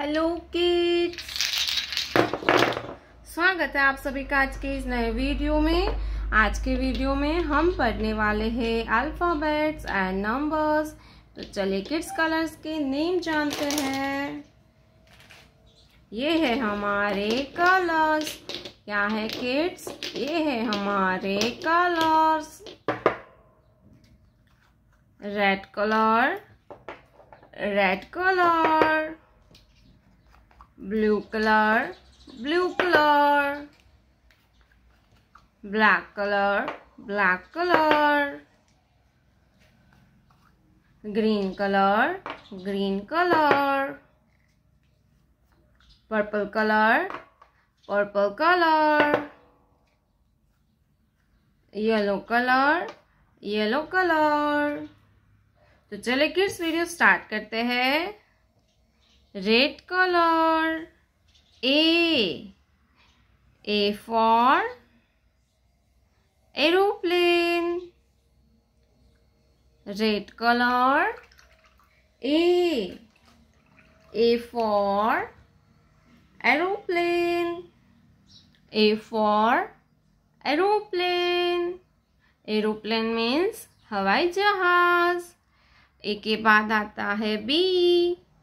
Hello kids स्वागत है आप सभी का आज के इस नए वीडियो में आज के वीडियो में हम पढ़ने वाले हैं अल्फ़ाबेट्स एंड नंबर्स तो चलिए किड्स कलर्स के नेम जानते हैं ये है हमारे कलर्स क्या है किड्स ये है हमारे colours red colour red colour blue color blue color black color black color green color green color purple color purple color yellow colour yellow colour तो चलिए किड्स वीडियो स्टार्ट करते हैं red color a a for aeroplane red color a a for aeroplane a for aeroplane aeroplane means हवाई जहाज ए के बाद आता है बी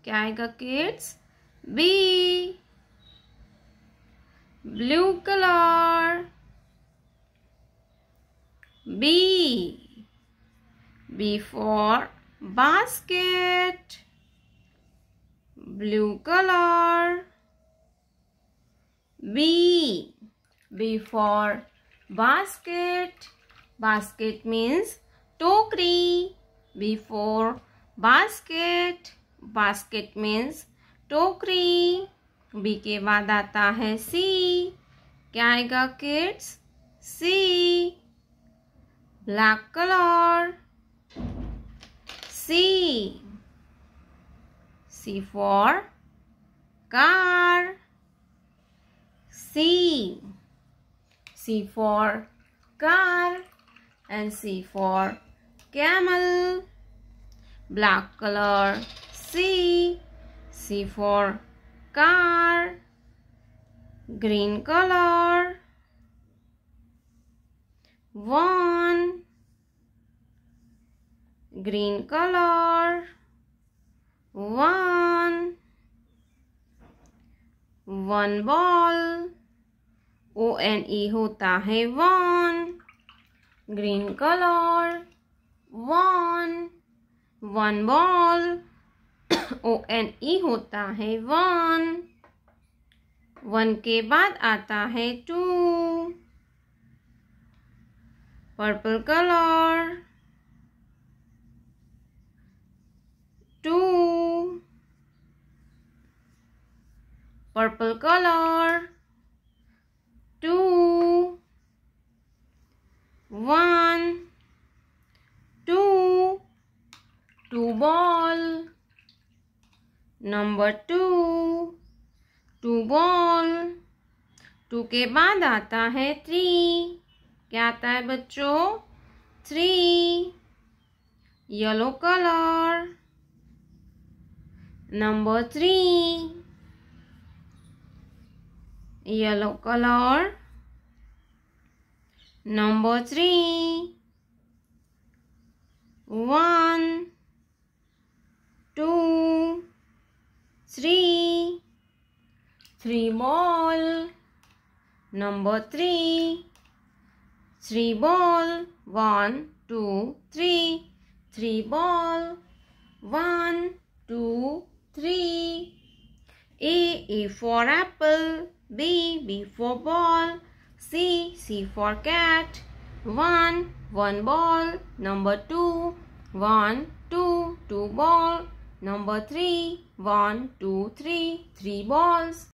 क्या आएगा kids B blue colour B B for basket blue colour B B for basket basket means टोकरी B for basket basket means टोकरी बी के बाद आता है सी क्या आएगा kids C black colour C C for car C C for car and C for camel black colour C. C for car. Green color. One. Green color. One. One ball. O N E hota hai one. Green color. One. One ball. O N E होता है one one के बाद आता है two purple colour two purple colour two one two two ball number two two ball two के बाद आता है थ्री क्या आता है बच्चों three yellow colour number three yellow colour number three one three. Three ball. Number three. Three ball. One, two, three, three ball. One, two, three. A, A for apple. B, B for ball. C, C for cat. One, one ball. Number two. One, two, two ball. Number 3. 1, 2, 3. 3 balls.